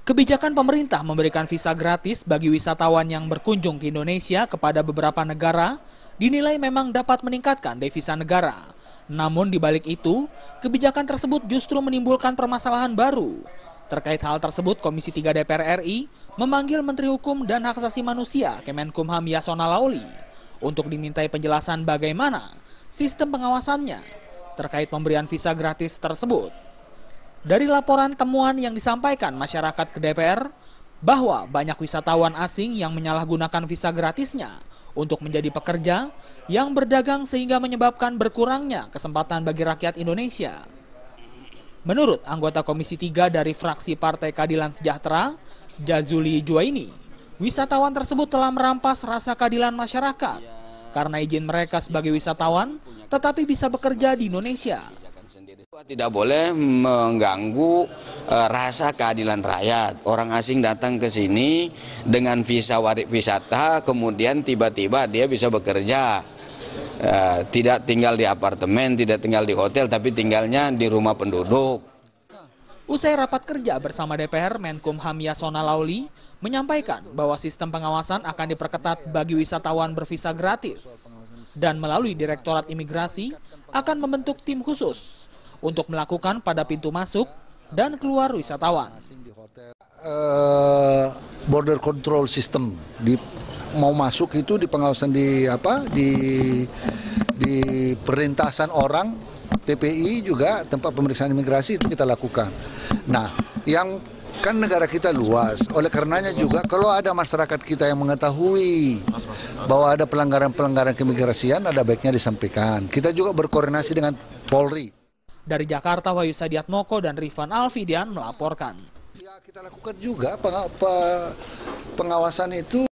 Kebijakan pemerintah memberikan visa gratis bagi wisatawan yang berkunjung ke Indonesia kepada beberapa negara dinilai memang dapat meningkatkan devisa negara. Namun di balik itu, kebijakan tersebut justru menimbulkan permasalahan baru. Terkait hal tersebut, Komisi 3 DPR RI memanggil Menteri Hukum dan Hak Asasi Manusia Kemenkumham Yasona Lauli untuk dimintai penjelasan bagaimana sistem pengawasannya terkait pemberian visa gratis tersebut. Dari laporan temuan yang disampaikan masyarakat ke DPR, bahwa banyak wisatawan asing yang menyalahgunakan visa gratisnya untuk menjadi pekerja yang berdagang sehingga menyebabkan berkurangnya kesempatan bagi rakyat Indonesia. Menurut anggota Komisi 3 dari fraksi Partai Keadilan Sejahtera, Jazuli Juwaini, wisatawan tersebut telah merampas rasa keadilan masyarakat karena izin mereka sebagai wisatawan tetapi bisa bekerja di Indonesia. Tidak boleh mengganggu e, rasa keadilan rakyat. Orang asing datang ke sini dengan visa warik wisata, kemudian tiba-tiba dia bisa bekerja. E, tidak tinggal di apartemen, tidak tinggal di hotel, tapi tinggalnya di rumah penduduk. Usai rapat kerja bersama DPR, Menkumham Yasona Lauli menyampaikan bahwa sistem pengawasan akan diperketat bagi wisatawan bervisa gratis dan melalui Direktorat Imigrasi akan membentuk tim khusus untuk melakukan pada pintu masuk dan keluar wisatawan. Uh, border control system di mau masuk itu di pengawasan di apa di di perintasan orang TPI juga tempat pemeriksaan imigrasi itu kita lakukan. Nah, yang kan negara kita luas. Oleh karenanya juga kalau ada masyarakat kita yang mengetahui bahwa ada pelanggaran-pelanggaran keimigrasian ada baiknya disampaikan. Kita juga berkoordinasi dengan Polri. Dari Jakarta, Wahyu Sadiatmoko dan Rifan Alfidian melaporkan. Ya, kita lakukan juga pengawasan itu